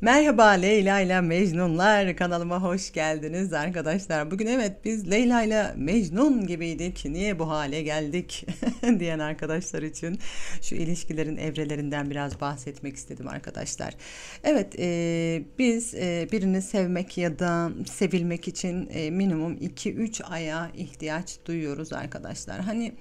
Merhaba Leyla ile Mecnunlar kanalıma hoş geldiniz arkadaşlar. Bugün evet biz Leyla ile Mecnun gibiydik. Niye bu hale geldik diyen arkadaşlar için şu ilişkilerin evrelerinden biraz bahsetmek istedim arkadaşlar. Evet e, biz e, birini sevmek ya da sevilmek için e, minimum 2-3 aya ihtiyaç duyuyoruz arkadaşlar. Hani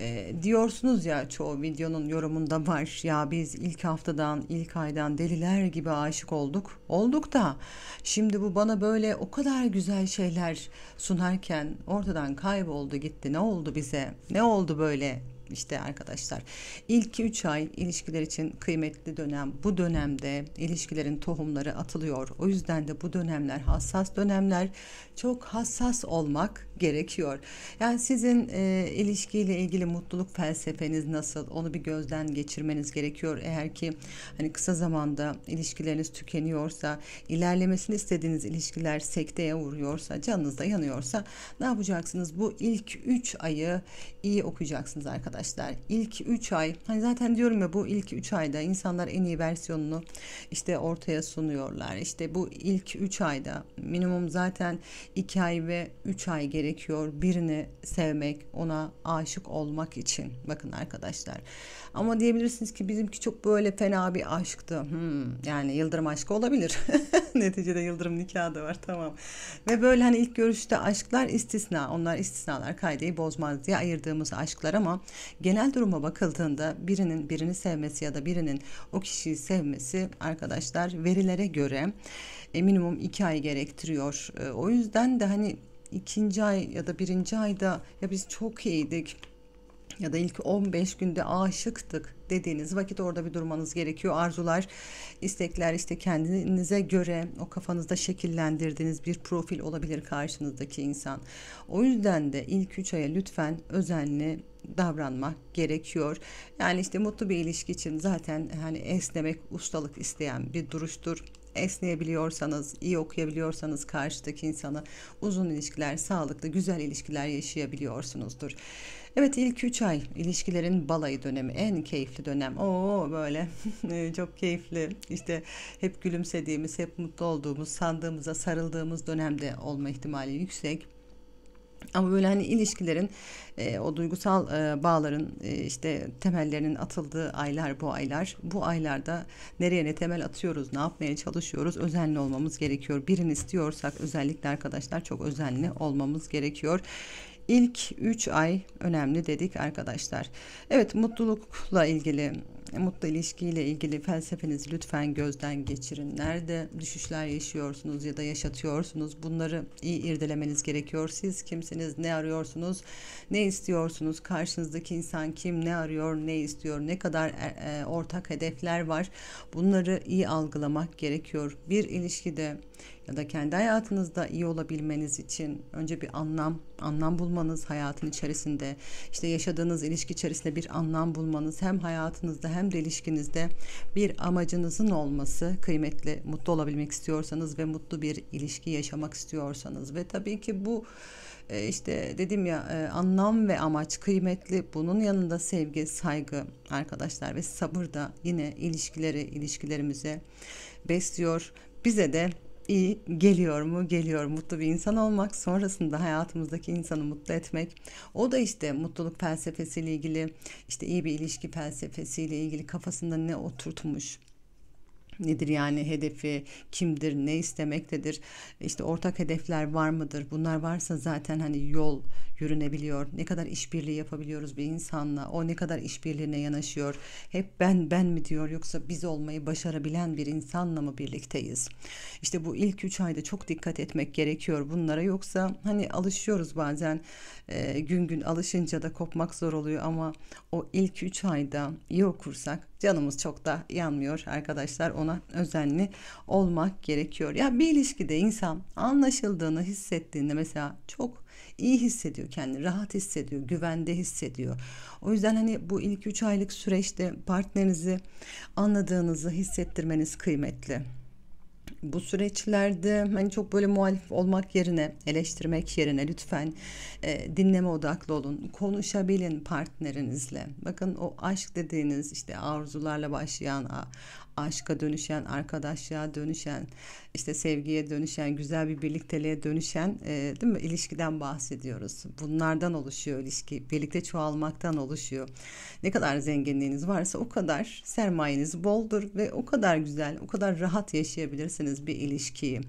e, diyorsunuz ya çoğu videonun yorumunda var ya biz ilk haftadan ilk aydan deliler gibi aşık olduk olduk da şimdi bu bana böyle o kadar güzel şeyler sunarken ortadan kayboldu gitti ne oldu bize ne oldu böyle işte arkadaşlar. ilk 3 ay ilişkiler için kıymetli dönem. Bu dönemde ilişkilerin tohumları atılıyor. O yüzden de bu dönemler hassas dönemler. Çok hassas olmak gerekiyor. Yani sizin e, ilişkiyle ilgili mutluluk felsefeniz nasıl? Onu bir gözden geçirmeniz gerekiyor. Eğer ki hani kısa zamanda ilişkileriniz tükeniyorsa, ilerlemesini istediğiniz ilişkiler sekteye vuruyorsa, canınızda yanıyorsa ne yapacaksınız? Bu ilk 3 ayı iyi okuyacaksınız arkadaşlar arkadaşlar. İlk 3 ay hani zaten diyorum ya bu ilk 3 ayda insanlar en iyi versiyonunu işte ortaya sunuyorlar. İşte bu ilk 3 ayda minimum zaten 2 ay ve 3 ay gerekiyor birini sevmek, ona aşık olmak için. Bakın arkadaşlar. Ama diyebilirsiniz ki bizimki çok böyle fena bir aşktı. Hmm, yani yıldırım aşkı olabilir. Neticede yıldırım nikahı da var tamam. Ve böyle hani ilk görüşte aşklar istisna. Onlar istisnalar kaydeyi bozmaz diye ayırdığımız aşklar ama Genel duruma bakıldığında birinin birini sevmesi ya da birinin o kişiyi sevmesi arkadaşlar verilere göre e, minimum iki ay gerektiriyor. E, o yüzden de hani ikinci ay ya da birinci ayda ya biz çok iyiydik ya da ilk 15 günde aşıktık dediğiniz vakit orada bir durmanız gerekiyor. Arzular, istekler işte kendinize göre o kafanızda şekillendirdiğiniz bir profil olabilir karşınızdaki insan. O yüzden de ilk 3 aya lütfen özenli davranmak gerekiyor. Yani işte mutlu bir ilişki için zaten hani esnemek ustalık isteyen bir duruştur esneyebiliyorsanız, iyi okuyabiliyorsanız karşıdaki insanı uzun ilişkiler, sağlıklı, güzel ilişkiler yaşayabiliyorsunuzdur. Evet ilk 3 ay ilişkilerin balayı dönemi en keyifli dönem. O böyle çok keyifli. işte hep gülümsediğimiz, hep mutlu olduğumuz, sandığımıza sarıldığımız dönemde olma ihtimali yüksek. Ama böyle hani ilişkilerin e, o duygusal e, bağların e, işte temellerinin atıldığı aylar bu aylar. Bu aylarda nereye ne temel atıyoruz, ne yapmaya çalışıyoruz özenli olmamız gerekiyor. Birini istiyorsak özellikle arkadaşlar çok özenli olmamız gerekiyor. İlk 3 ay önemli dedik arkadaşlar. Evet mutlulukla ilgili mutlu ilişkiyle ilgili felsefenizi lütfen gözden geçirin. Nerede düşüşler yaşıyorsunuz ya da yaşatıyorsunuz bunları iyi irdelemeniz gerekiyor. Siz kimsiniz, ne arıyorsunuz, ne istiyorsunuz, karşınızdaki insan kim, ne arıyor, ne istiyor, ne kadar e, e ortak hedefler var bunları iyi algılamak gerekiyor. Bir ilişkide ya da kendi hayatınızda iyi olabilmeniz için önce bir anlam, anlam bulmanız hayatın içerisinde, işte yaşadığınız ilişki içerisinde bir anlam bulmanız hem hayatınızda hem de ilişkinizde bir amacınızın olması kıymetli. Mutlu olabilmek istiyorsanız ve mutlu bir ilişki yaşamak istiyorsanız ve tabii ki bu e, işte dedim ya e, anlam ve amaç kıymetli. Bunun yanında sevgi, saygı arkadaşlar ve sabır da yine ilişkileri, ilişkilerimize besliyor. Bize de iyi geliyor mu? Geliyor. Mutlu bir insan olmak, sonrasında hayatımızdaki insanı mutlu etmek. O da işte mutluluk felsefesiyle ilgili, işte iyi bir ilişki felsefesiyle ilgili kafasında ne oturtmuş Nedir yani hedefi, kimdir, ne istemektedir, işte ortak hedefler var mıdır? Bunlar varsa zaten hani yol yürünebiliyor. Ne kadar işbirliği yapabiliyoruz bir insanla, o ne kadar işbirliğine yanaşıyor. Hep ben ben mi diyor yoksa biz olmayı başarabilen bir insanla mı birlikteyiz? İşte bu ilk üç ayda çok dikkat etmek gerekiyor bunlara. Yoksa hani alışıyoruz bazen e, gün gün alışınca da kopmak zor oluyor ama o ilk üç ayda iyi okursak canımız çok da yanmıyor arkadaşlar ona özenli olmak gerekiyor. Ya bir ilişkide insan anlaşıldığını hissettiğinde mesela çok iyi hissediyor kendini rahat hissediyor güvende hissediyor. O yüzden hani bu ilk 3 aylık süreçte partnerinizi anladığınızı hissettirmeniz kıymetli bu süreçlerde hani çok böyle muhalif olmak yerine, eleştirmek yerine lütfen e, dinleme odaklı olun. Konuşabilin partnerinizle. Bakın o aşk dediğiniz işte arzularla başlayan aşka dönüşen, arkadaşlığa dönüşen, işte sevgiye dönüşen, güzel bir birlikteliğe dönüşen e, değil mi? ilişkiden bahsediyoruz. Bunlardan oluşuyor ilişki. Birlikte çoğalmaktan oluşuyor. Ne kadar zenginliğiniz varsa o kadar sermayeniz boldur ve o kadar güzel, o kadar rahat yaşayabilirsiniz bir ilişkiyi.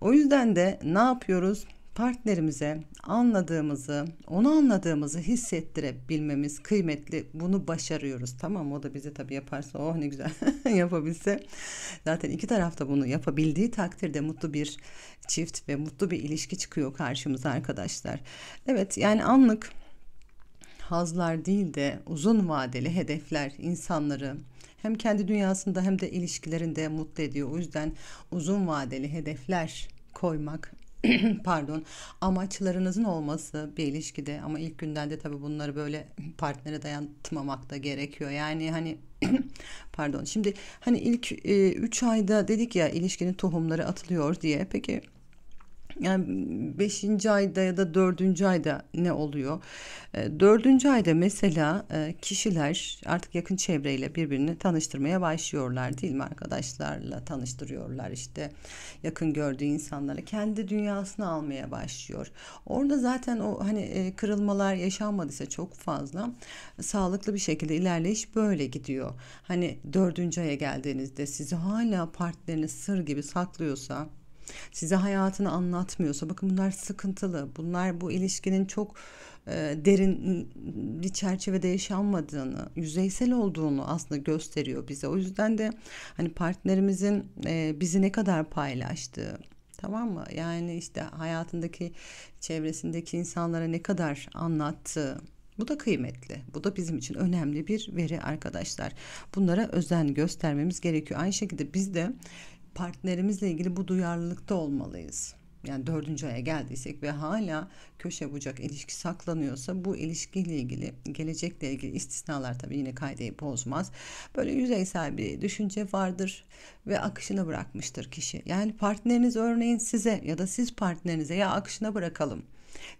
O yüzden de ne yapıyoruz? partnerimize anladığımızı, onu anladığımızı hissettirebilmemiz kıymetli. Bunu başarıyoruz. Tamam o da bizi tabii yaparsa oh ne güzel yapabilse. Zaten iki tarafta bunu yapabildiği takdirde mutlu bir çift ve mutlu bir ilişki çıkıyor karşımıza arkadaşlar. Evet yani anlık hazlar değil de uzun vadeli hedefler insanları hem kendi dünyasında hem de ilişkilerinde mutlu ediyor. O yüzden uzun vadeli hedefler koymak pardon amaçlarınızın olması bir ilişkide ama ilk günden de tabii bunları böyle partnere dayatmamak da gerekiyor. Yani hani pardon şimdi hani ilk 3 e, ayda dedik ya ilişkinin tohumları atılıyor diye. Peki yani beşinci ayda ya da dördüncü ayda ne oluyor? E, dördüncü ayda mesela e, kişiler artık yakın çevreyle birbirini tanıştırmaya başlıyorlar değil mi? Arkadaşlarla tanıştırıyorlar işte yakın gördüğü insanları kendi dünyasını almaya başlıyor. Orada zaten o hani e, kırılmalar yaşanmadıysa çok fazla sağlıklı bir şekilde ilerleyiş böyle gidiyor. Hani 4. aya geldiğinizde sizi hala partneriniz sır gibi saklıyorsa size hayatını anlatmıyorsa bakın bunlar sıkıntılı. Bunlar bu ilişkinin çok e, derin bir çerçevede yaşanmadığını, yüzeysel olduğunu aslında gösteriyor bize. O yüzden de hani partnerimizin e, bizi ne kadar paylaştığı, Tamam mı? Yani işte hayatındaki çevresindeki insanlara ne kadar anlattığı bu da kıymetli. Bu da bizim için önemli bir veri arkadaşlar. Bunlara özen göstermemiz gerekiyor. Aynı şekilde biz de partnerimizle ilgili bu duyarlılıkta olmalıyız. Yani dördüncü aya geldiysek ve hala köşe bucak ilişki saklanıyorsa bu ilişkiyle ilgili gelecekle ilgili istisnalar tabii yine kaydeyi bozmaz. Böyle yüzeysel bir düşünce vardır ve akışına bırakmıştır kişi. Yani partneriniz örneğin size ya da siz partnerinize ya akışına bırakalım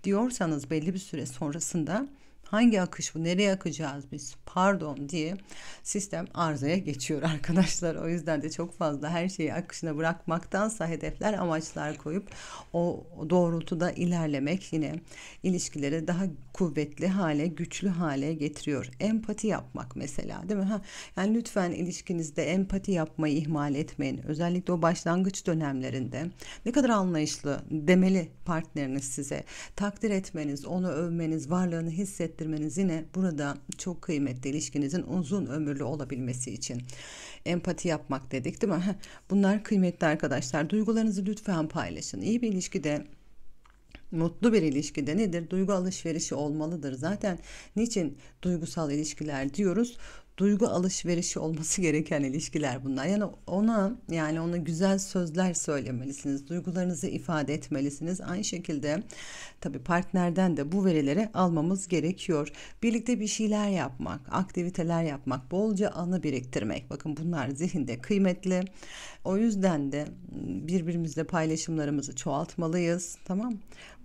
diyorsanız belli bir süre sonrasında Hangi akış bu? Nereye akacağız biz? Pardon diye sistem arzaya geçiyor arkadaşlar. O yüzden de çok fazla her şeyi akışına bırakmaktansa hedefler, amaçlar koyup o doğrultuda ilerlemek yine ilişkileri daha kuvvetli hale, güçlü hale getiriyor. Empati yapmak mesela değil mi? Ha, yani lütfen ilişkinizde empati yapmayı ihmal etmeyin. Özellikle o başlangıç dönemlerinde ne kadar anlayışlı demeli partneriniz size. Takdir etmeniz, onu övmeniz, varlığını hissettirmeniz hissettirmeniz yine burada çok kıymetli ilişkinizin uzun ömürlü olabilmesi için. Empati yapmak dedik değil mi? Bunlar kıymetli arkadaşlar. Duygularınızı lütfen paylaşın. İyi bir ilişkide mutlu bir ilişkide nedir? Duygu alışverişi olmalıdır. Zaten niçin duygusal ilişkiler diyoruz? duygu alışverişi olması gereken ilişkiler bunlar. Yani ona yani ona güzel sözler söylemelisiniz. Duygularınızı ifade etmelisiniz. Aynı şekilde tabii partnerden de bu verileri almamız gerekiyor. Birlikte bir şeyler yapmak, aktiviteler yapmak, bolca anı biriktirmek. Bakın bunlar zihinde kıymetli. O yüzden de birbirimizle paylaşımlarımızı çoğaltmalıyız. Tamam?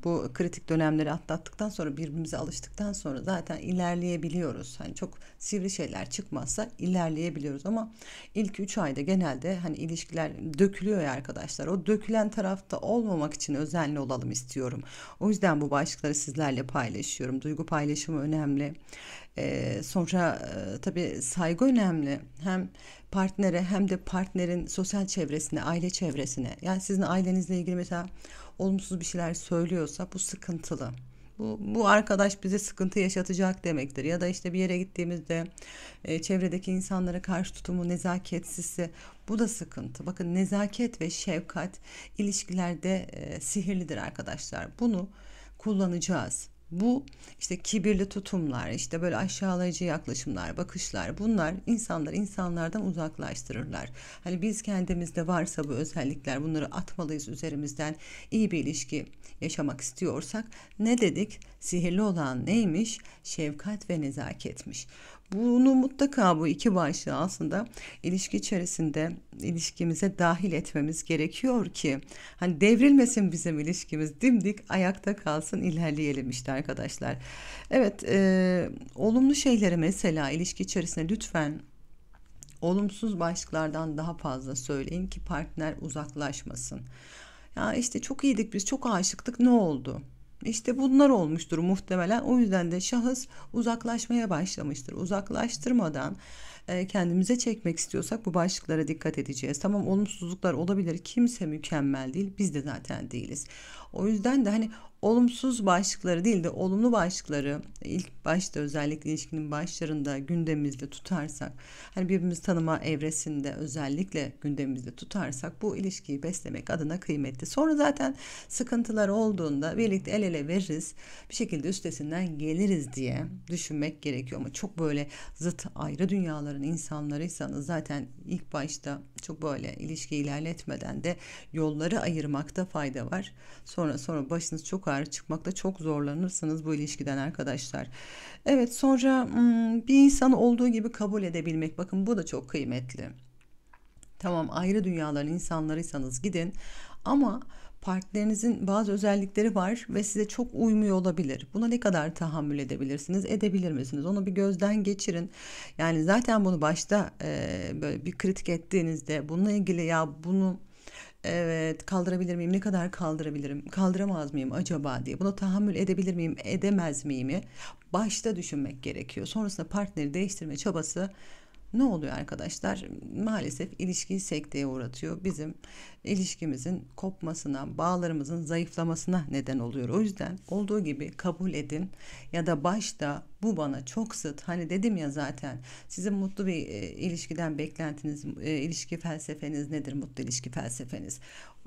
Bu kritik dönemleri atlattıktan sonra birbirimize alıştıktan sonra zaten ilerleyebiliyoruz. Hani çok sivri şeyler çıkmazsa ilerleyebiliyoruz ama ilk 3 ayda genelde hani ilişkiler dökülüyor ya arkadaşlar. O dökülen tarafta olmamak için özenli olalım istiyorum. O yüzden bu başlıkları sizlerle paylaşıyorum. Duygu paylaşımı önemli. E, sonra e, tabii saygı önemli. Hem partnere hem de partnerin sosyal çevresine, aile çevresine. Yani sizin ailenizle ilgili mesela olumsuz bir şeyler söylüyorsa bu sıkıntılı. Bu, bu arkadaş bize sıkıntı yaşatacak demektir. Ya da işte bir yere gittiğimizde e, çevredeki insanlara karşı tutumu nezaketsizse bu da sıkıntı. Bakın nezaket ve şefkat ilişkilerde e, sihirlidir arkadaşlar. Bunu kullanacağız. Bu işte kibirli tutumlar, işte böyle aşağılayıcı yaklaşımlar, bakışlar bunlar insanlar insanlardan uzaklaştırırlar. Hani biz kendimizde varsa bu özellikler bunları atmalıyız üzerimizden iyi bir ilişki yaşamak istiyorsak ne dedik? Sihirli olan neymiş? Şefkat ve nezaketmiş. Bunu mutlaka bu iki başlığı aslında ilişki içerisinde ilişkimize dahil etmemiz gerekiyor ki hani devrilmesin bizim ilişkimiz dimdik ayakta kalsın ilerleyelim işte arkadaşlar. Evet e, olumlu şeyleri mesela ilişki içerisinde lütfen olumsuz başlıklardan daha fazla söyleyin ki partner uzaklaşmasın. Ya işte çok iyiydik biz çok aşıktık ne oldu? İşte bunlar olmuştur muhtemelen. O yüzden de şahıs uzaklaşmaya başlamıştır. Uzaklaştırmadan e, kendimize çekmek istiyorsak bu başlıklara dikkat edeceğiz. Tamam olumsuzluklar olabilir. Kimse mükemmel değil. Biz de zaten değiliz. O yüzden de hani olumsuz başlıkları değil de olumlu başlıkları ilk başta özellikle ilişkinin başlarında gündemimizde tutarsak hani birbirimizi tanıma evresinde özellikle gündemimizde tutarsak bu ilişkiyi beslemek adına kıymetli. Sonra zaten sıkıntılar olduğunda birlikte el ele veririz bir şekilde üstesinden geliriz diye düşünmek gerekiyor ama çok böyle zıt ayrı dünyaların insanlarıysanız zaten ilk başta çok böyle ilişki ilerletmeden de yolları ayırmakta fayda var. Sonra sonra başınız çok yukarı çıkmakta çok zorlanırsınız bu ilişkiden arkadaşlar. Evet sonra hmm, bir insan olduğu gibi kabul edebilmek bakın bu da çok kıymetli. Tamam ayrı dünyaların insanlarıysanız gidin ama partnerinizin bazı özellikleri var ve size çok uymuyor olabilir. Buna ne kadar tahammül edebilirsiniz, edebilir misiniz? Onu bir gözden geçirin. Yani zaten bunu başta e, böyle bir kritik ettiğinizde bununla ilgili ya bunu Evet kaldırabilir miyim? Ne kadar kaldırabilirim? Kaldıramaz mıyım acaba diye. Buna tahammül edebilir miyim? Edemez miyim? Başta düşünmek gerekiyor. Sonrasında partneri değiştirme çabası ne oluyor arkadaşlar? Maalesef ilişkiyi sekteye uğratıyor. Bizim ilişkimizin kopmasına, bağlarımızın zayıflamasına neden oluyor. O yüzden olduğu gibi kabul edin ya da başta bu bana çok zıt. Hani dedim ya zaten sizin mutlu bir e, ilişkiden beklentiniz, e, ilişki felsefeniz nedir? Mutlu ilişki felsefeniz.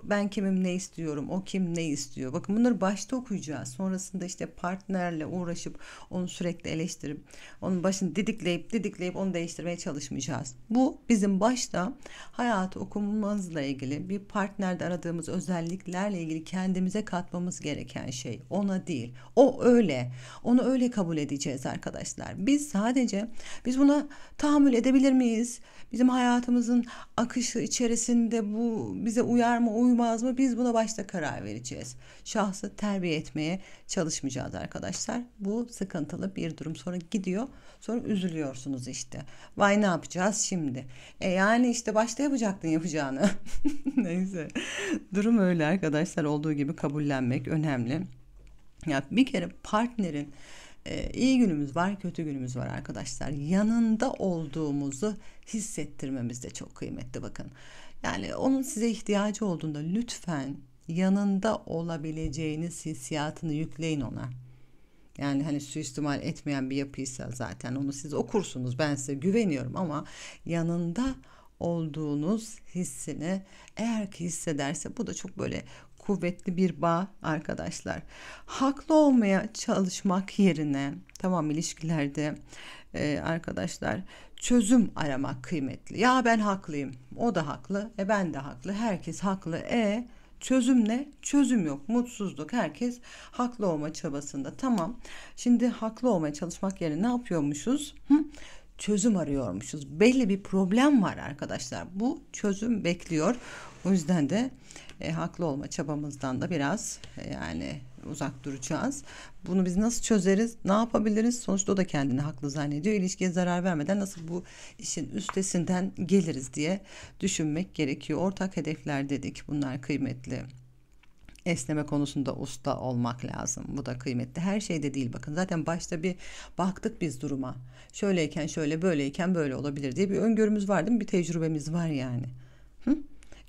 Ben kimim ne istiyorum, o kim ne istiyor. Bakın bunları başta okuyacağız. Sonrasında işte partnerle uğraşıp onu sürekli eleştirip onun başını didikleyip didikleyip onu değiştirmeye çalışmayacağız. Bu bizim başta hayatı okumamızla ilgili bir partnerde aradığımız özelliklerle ilgili kendimize katmamız gereken şey. Ona değil. O öyle. Onu öyle kabul edeceğiz edemeyiz arkadaşlar. Biz sadece biz buna tahammül edebilir miyiz? Bizim hayatımızın akışı içerisinde bu bize uyar mı uymaz mı? Biz buna başta karar vereceğiz. Şahsı terbiye etmeye çalışmayacağız arkadaşlar. Bu sıkıntılı bir durum. Sonra gidiyor. Sonra üzülüyorsunuz işte. Vay ne yapacağız şimdi? E yani işte başta yapacaktın yapacağını. Neyse. Durum öyle arkadaşlar. Olduğu gibi kabullenmek önemli. Ya bir kere partnerin e, iyi günümüz var, kötü günümüz var arkadaşlar. Yanında olduğumuzu hissettirmemiz de çok kıymetli bakın. Yani onun size ihtiyacı olduğunda lütfen yanında olabileceğiniz hissiyatını yükleyin ona. Yani hani suistimal etmeyen bir yapıysa zaten onu siz okursunuz. Ben size güveniyorum ama yanında olduğunuz hissini eğer ki hissederse bu da çok böyle kuvvetli bir bağ arkadaşlar. Haklı olmaya çalışmak yerine tamam ilişkilerde e, arkadaşlar çözüm aramak kıymetli. Ya ben haklıyım, o da haklı, e ben de haklı, herkes haklı. E Çözüm ne? Çözüm yok. Mutsuzluk. Herkes haklı olma çabasında. Tamam. Şimdi haklı olmaya çalışmak yerine ne yapıyormuşuz? Hı? Çözüm arıyormuşuz. Belli bir problem var arkadaşlar. Bu çözüm bekliyor. O yüzden de e, haklı olma çabamızdan da biraz e, yani uzak duracağız. Bunu biz nasıl çözeriz? Ne yapabiliriz? Sonuçta o da kendini haklı zannediyor. İlişkiye zarar vermeden nasıl bu işin üstesinden geliriz diye düşünmek gerekiyor. Ortak hedefler dedik. Bunlar kıymetli esneme konusunda usta olmak lazım. Bu da kıymetli. Her şeyde değil bakın. Zaten başta bir baktık biz duruma. Şöyleyken şöyle, böyleyken böyle olabilir diye bir öngörümüz vardı, değil Bir tecrübemiz var yani. Hı?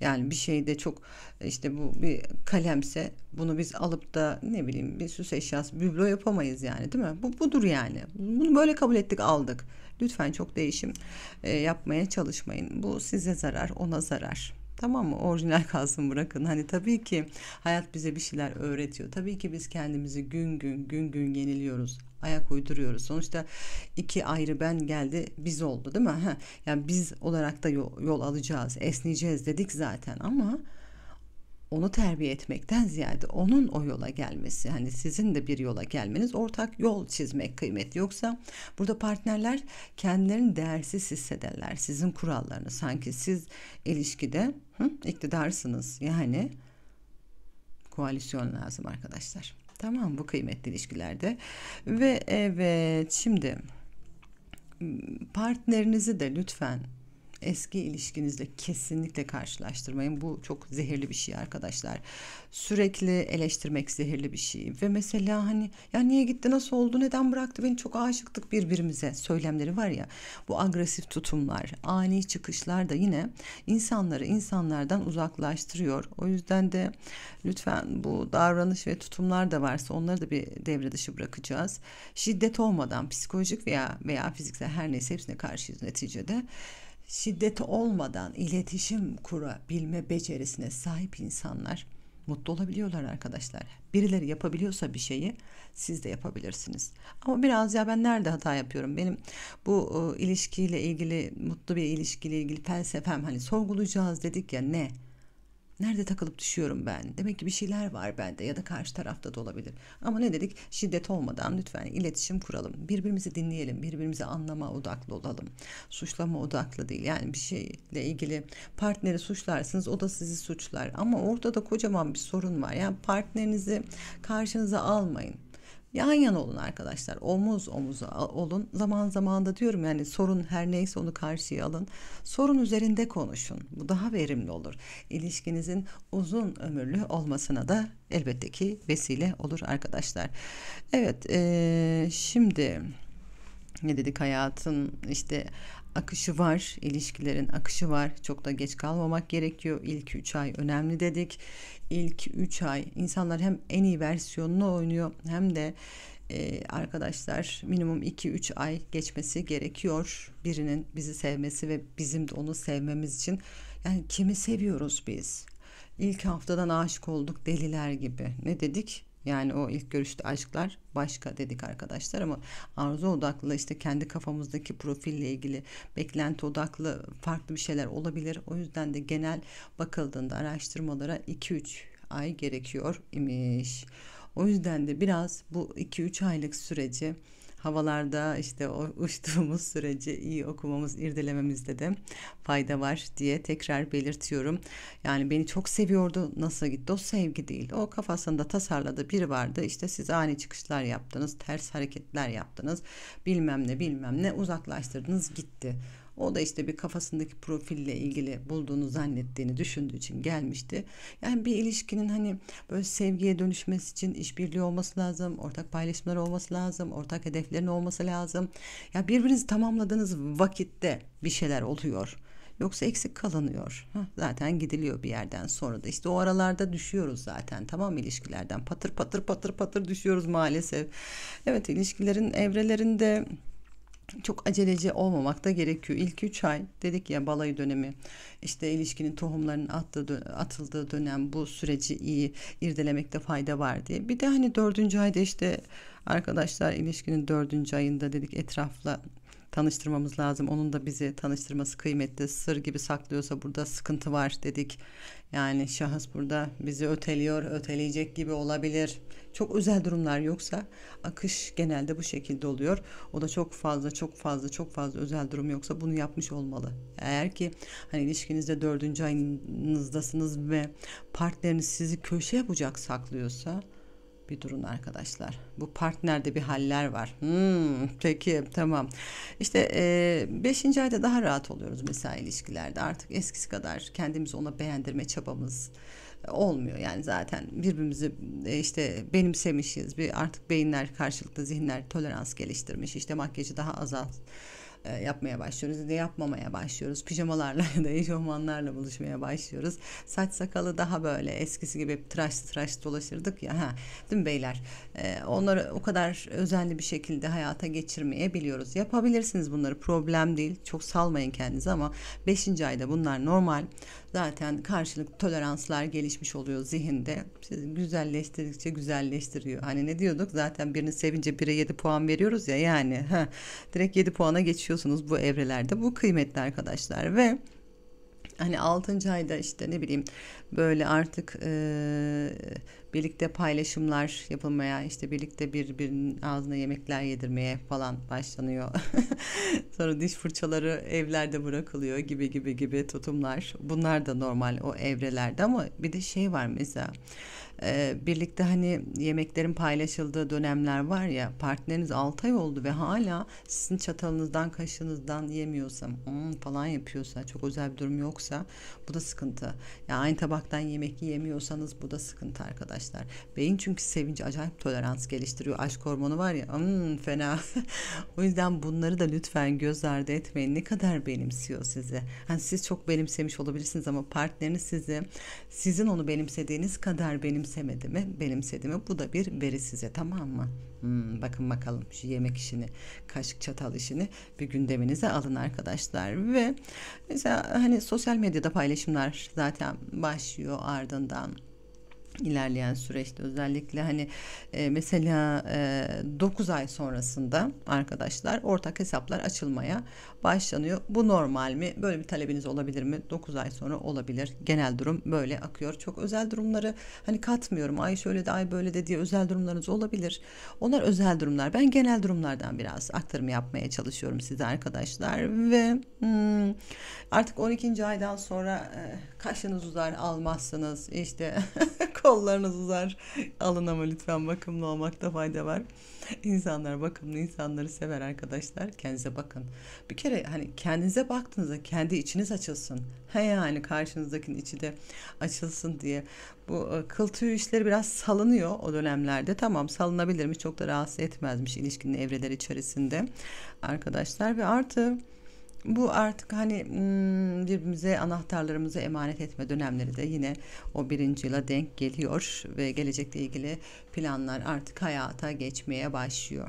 Yani bir şeyde çok işte bu bir kalemse bunu biz alıp da ne bileyim bir süs eşyası büblo yapamayız yani değil mi? Bu budur yani. Bunu böyle kabul ettik aldık. Lütfen çok değişim e, yapmaya çalışmayın. Bu size zarar ona zarar. Tamam mı? Orijinal kalsın bırakın. Hani tabii ki hayat bize bir şeyler öğretiyor. Tabii ki biz kendimizi gün gün gün gün yeniliyoruz. Ayak uyduruyoruz. Sonuçta iki ayrı ben geldi biz oldu değil mi? Ha, yani biz olarak da yol, yol alacağız, esneyeceğiz dedik zaten ama onu terbiye etmekten ziyade onun o yola gelmesi hani sizin de bir yola gelmeniz ortak yol çizmek kıymetli yoksa burada partnerler kendilerini değersiz hissederler sizin kurallarını sanki siz ilişkide Hı? İktidarsınız yani koalisyon lazım arkadaşlar. Tamam bu kıymetli ilişkilerde ve evet şimdi partnerinizi de lütfen eski ilişkinizle kesinlikle karşılaştırmayın. Bu çok zehirli bir şey arkadaşlar. Sürekli eleştirmek zehirli bir şey. Ve mesela hani ya niye gitti nasıl oldu neden bıraktı beni çok aşıktık birbirimize söylemleri var ya. Bu agresif tutumlar ani çıkışlar da yine insanları insanlardan uzaklaştırıyor. O yüzden de lütfen bu davranış ve tutumlar da varsa onları da bir devre dışı bırakacağız. Şiddet olmadan psikolojik veya veya fiziksel her neyse hepsine karşıyız neticede şiddet olmadan iletişim kurabilme becerisine sahip insanlar mutlu olabiliyorlar arkadaşlar. Birileri yapabiliyorsa bir şeyi siz de yapabilirsiniz. Ama biraz ya ben nerede hata yapıyorum? Benim bu e, ilişkiyle ilgili mutlu bir ilişkiyle ilgili felsefem hani sorgulayacağız dedik ya ne? Nerede takılıp düşüyorum ben? Demek ki bir şeyler var bende ya da karşı tarafta da olabilir. Ama ne dedik? Şiddet olmadan lütfen iletişim kuralım. Birbirimizi dinleyelim. Birbirimizi anlama odaklı olalım. Suçlama odaklı değil. Yani bir şeyle ilgili partneri suçlarsınız o da sizi suçlar. Ama ortada kocaman bir sorun var. Yani partnerinizi karşınıza almayın. Yan yana olun arkadaşlar. Omuz omuza olun. Zaman zaman da diyorum yani sorun her neyse onu karşıya alın. Sorun üzerinde konuşun. Bu daha verimli olur. İlişkinizin uzun ömürlü olmasına da elbette ki vesile olur arkadaşlar. Evet ee, şimdi ne dedik hayatın işte akışı var, ilişkilerin akışı var. Çok da geç kalmamak gerekiyor. İlk 3 ay önemli dedik. İlk 3 ay insanlar hem en iyi versiyonunu oynuyor hem de e, arkadaşlar minimum 2-3 ay geçmesi gerekiyor. Birinin bizi sevmesi ve bizim de onu sevmemiz için. Yani kimi seviyoruz biz? İlk haftadan aşık olduk deliler gibi. Ne dedik? Yani o ilk görüşte aşklar başka dedik arkadaşlar ama arzu odaklı işte kendi kafamızdaki profille ilgili beklenti odaklı farklı bir şeyler olabilir. O yüzden de genel bakıldığında araştırmalara 2-3 ay gerekiyor imiş. O yüzden de biraz bu 2-3 aylık süreci havalarda işte uçtuğumuz sürece iyi okumamız, irdelememizde de fayda var diye tekrar belirtiyorum. Yani beni çok seviyordu. Nasıl gitti? O sevgi değil. O kafasında tasarladığı biri vardı. İşte siz ani çıkışlar yaptınız, ters hareketler yaptınız. Bilmem ne bilmem ne uzaklaştırdınız gitti. O da işte bir kafasındaki profille ilgili bulduğunu zannettiğini düşündüğü için gelmişti. Yani bir ilişkinin hani böyle sevgiye dönüşmesi için işbirliği olması lazım, ortak paylaşımlar olması lazım, ortak hedeflerin olması lazım. Ya birbirinizi tamamladığınız vakitte bir şeyler oluyor. Yoksa eksik kalanıyor. Heh, zaten gidiliyor bir yerden sonra da. İşte o aralarda düşüyoruz zaten. Tamam ilişkilerden patır patır patır patır düşüyoruz maalesef. Evet ilişkilerin evrelerinde çok aceleci olmamak da gerekiyor. İlk 3 ay dedik ya balayı dönemi işte ilişkinin tohumlarının attığı, atıldığı dönem bu süreci iyi irdelemekte fayda var diye. Bir de hani dördüncü ayda işte arkadaşlar ilişkinin dördüncü ayında dedik etrafla tanıştırmamız lazım. Onun da bizi tanıştırması kıymetli. Sır gibi saklıyorsa burada sıkıntı var dedik. Yani şahıs burada bizi öteliyor, öteleyecek gibi olabilir. Çok özel durumlar yoksa akış genelde bu şekilde oluyor. O da çok fazla, çok fazla, çok fazla özel durum yoksa bunu yapmış olmalı. Eğer ki hani ilişkinizde dördüncü ayınızdasınız ve partneriniz sizi köşeye bucak saklıyorsa bir durun arkadaşlar. Bu partnerde bir haller var. Hmm, peki tamam. İşte e, beşinci ayda daha rahat oluyoruz mesela ilişkilerde. Artık eskisi kadar kendimizi ona beğendirme çabamız e, olmuyor yani zaten birbirimizi e, işte benimsemişiz bir artık beyinler karşılıklı zihinler tolerans geliştirmiş İşte makyajı daha azalt e, yapmaya başlıyoruz ya da yapmamaya başlıyoruz. Pijamalarla ya da eşofmanlarla buluşmaya başlıyoruz. Saç sakalı daha böyle eskisi gibi tıraş tıraş dolaşırdık ya. Ha, değil mi beyler? E, onları o kadar özenli bir şekilde hayata geçirmeyebiliyoruz. Yapabilirsiniz bunları problem değil. Çok salmayın kendinizi ama 5. ayda bunlar normal zaten karşılık toleranslar gelişmiş oluyor zihinde. Siz güzelleştirdikçe güzelleştiriyor. Hani ne diyorduk zaten birini sevince bire 7 puan veriyoruz ya yani. Heh, direkt 7 puana geçiyorsunuz bu evrelerde. Bu kıymetli arkadaşlar ve hani 6. ayda işte ne bileyim böyle artık e, birlikte paylaşımlar yapılmaya işte birlikte birbirinin ağzına yemekler yedirmeye falan başlanıyor. Sonra diş fırçaları evlerde bırakılıyor gibi gibi gibi tutumlar. Bunlar da normal o evrelerde ama bir de şey var mesela e, birlikte hani yemeklerin paylaşıldığı dönemler var ya partneriniz 6 ay oldu ve hala sizin çatalınızdan kaşınızdan yemiyorsa hmm, falan yapıyorsa çok özel bir durum yoksa bu da sıkıntı. Ya yani aynı tabaktan yemek yemiyorsanız bu da sıkıntı arkadaşlar. Beyin çünkü sevinci acayip tolerans geliştiriyor. Aşk hormonu var ya hmm, fena. o yüzden bunları da lütfen göz ardı etmeyin. Ne kadar benimsiyor sizi. Hani siz çok benimsemiş olabilirsiniz ama partneriniz sizi sizin onu benimsediğiniz kadar benimsiyor benimsemedi mi benimsedi mi bu da bir veri size tamam mı? Hmm, bakın bakalım şu yemek işini kaşık çatal işini bir gündeminize alın arkadaşlar ve mesela hani sosyal medyada paylaşımlar zaten başlıyor ardından ilerleyen süreçte özellikle hani e, mesela e, 9 ay sonrasında arkadaşlar ortak hesaplar açılmaya başlanıyor. Bu normal mi? Böyle bir talebiniz olabilir mi? 9 ay sonra olabilir. Genel durum böyle akıyor. Çok özel durumları hani katmıyorum. Ay şöyle de ay böyle de diye özel durumlarınız olabilir. Onlar özel durumlar. Ben genel durumlardan biraz aktarım yapmaya çalışıyorum size arkadaşlar ve hmm, artık 12. aydan sonra e, kaşınız uzar almazsınız işte Kollarınız uzar. Alın ama lütfen bakımlı olmakta fayda var. İnsanlar bakımlı insanları sever arkadaşlar. Kendinize bakın. Bir kere hani kendinize baktığınızda kendi içiniz açılsın. He yani karşınızdakinin içi de açılsın diye. Bu e, kıl tüyü işleri biraz salınıyor o dönemlerde. Tamam salınabilirmiş çok da rahatsız etmezmiş ilişkinin evreleri içerisinde arkadaşlar. Ve artı bu artık hani birbirimize anahtarlarımızı emanet etme dönemleri de yine o birinci yıla denk geliyor ve gelecekle ilgili planlar artık hayata geçmeye başlıyor.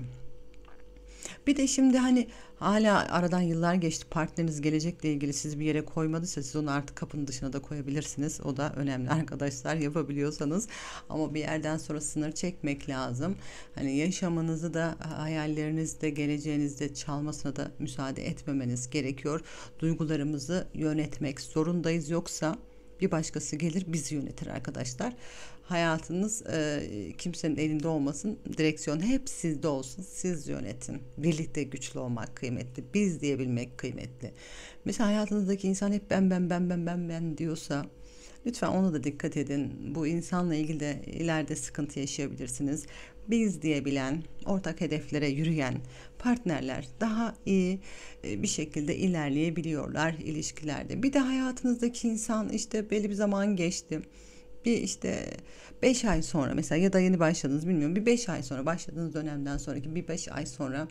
Bir de şimdi hani hala aradan yıllar geçti partneriniz gelecekle ilgili siz bir yere koymadıysa siz onu artık kapının dışına da koyabilirsiniz. O da önemli arkadaşlar yapabiliyorsanız ama bir yerden sonra sınır çekmek lazım. Hani yaşamınızı da hayallerinizde geleceğinizde çalmasına da müsaade etmemeniz gerekiyor. Duygularımızı yönetmek zorundayız yoksa bir başkası gelir bizi yönetir arkadaşlar hayatınız e, kimsenin elinde olmasın. Direksiyon hep sizde olsun. Siz yönetin. Birlikte güçlü olmak kıymetli. Biz diyebilmek kıymetli. Mesela hayatınızdaki insan hep ben ben ben ben ben ben diyorsa lütfen ona da dikkat edin. Bu insanla ilgili de ileride sıkıntı yaşayabilirsiniz. Biz diyebilen, ortak hedeflere yürüyen partnerler daha iyi e, bir şekilde ilerleyebiliyorlar ilişkilerde. Bir de hayatınızdaki insan işte belli bir zaman geçti bir işte 5 ay sonra mesela ya da yeni başladınız bilmiyorum bir 5 ay sonra başladığınız dönemden sonraki bir 5 ay sonra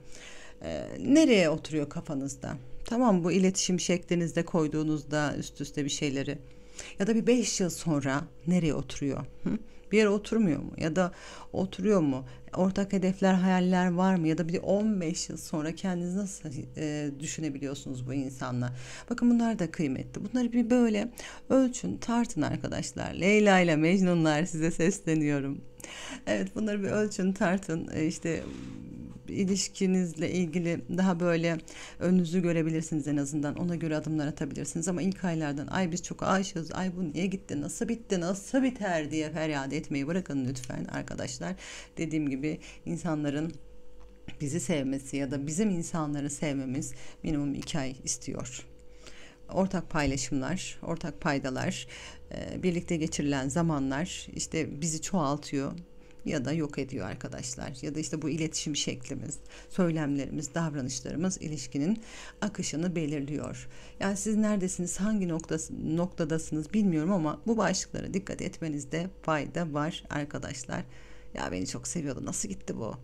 e, nereye oturuyor kafanızda? Tamam bu iletişim şeklinizde koyduğunuzda üst üste bir şeyleri ya da bir 5 yıl sonra nereye oturuyor? Hı? bir yere oturmuyor mu? Ya da oturuyor mu? Ortak hedefler, hayaller var mı? Ya da bir 15 yıl sonra kendinizi nasıl e, düşünebiliyorsunuz bu insanla? Bakın bunlar da kıymetli. Bunları bir böyle ölçün, tartın arkadaşlar. Leyla ile Mecnunlar size sesleniyorum. Evet bunları bir ölçün, tartın. E işte ilişkinizle ilgili daha böyle önünüzü görebilirsiniz en azından. Ona göre adımlar atabilirsiniz ama ilk aylardan ay biz çok aşığız. Ay bu niye gitti? Nasıl bitti? Nasıl biter diye feryat etmeyi bırakın lütfen arkadaşlar. Dediğim gibi insanların bizi sevmesi ya da bizim insanları sevmemiz minimum iki ay istiyor. Ortak paylaşımlar, ortak paydalar, birlikte geçirilen zamanlar işte bizi çoğaltıyor ya da yok ediyor arkadaşlar. Ya da işte bu iletişim şeklimiz, söylemlerimiz, davranışlarımız ilişkinin akışını belirliyor. Yani siz neredesiniz, hangi noktadasınız bilmiyorum ama bu başlıklara dikkat etmenizde fayda var arkadaşlar. Ya beni çok seviyordu. Nasıl gitti bu?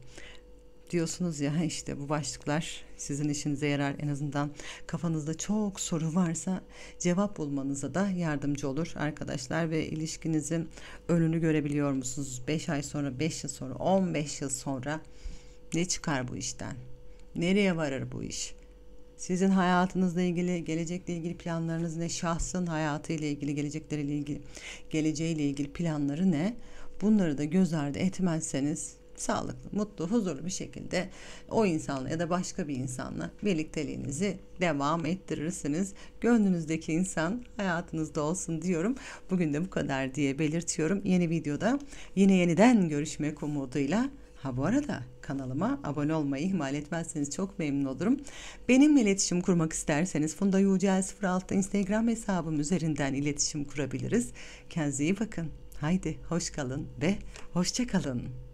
diyorsunuz ya işte bu başlıklar sizin işinize yarar en azından kafanızda çok soru varsa cevap bulmanıza da yardımcı olur arkadaşlar ve ilişkinizin önünü görebiliyor musunuz 5 ay sonra 5 yıl sonra 15 yıl sonra ne çıkar bu işten nereye varır bu iş sizin hayatınızla ilgili, gelecekle ilgili planlarınız ne? Şahsın hayatıyla ilgili, gelecekleriyle ilgili, geleceğiyle ilgili planları ne? Bunları da göz ardı etmezseniz sağlıklı, mutlu, huzurlu bir şekilde o insanla ya da başka bir insanla birlikteliğinizi devam ettirirsiniz. Gönlünüzdeki insan hayatınızda olsun diyorum. Bugün de bu kadar diye belirtiyorum. Yeni videoda yine yeniden görüşmek umuduyla. Ha bu arada kanalıma abone olmayı ihmal etmezseniz çok memnun olurum. Benimle iletişim kurmak isterseniz Funda Yücel 06 Instagram hesabım üzerinden iletişim kurabiliriz. Kendinize iyi bakın. Haydi hoş kalın ve hoşça kalın.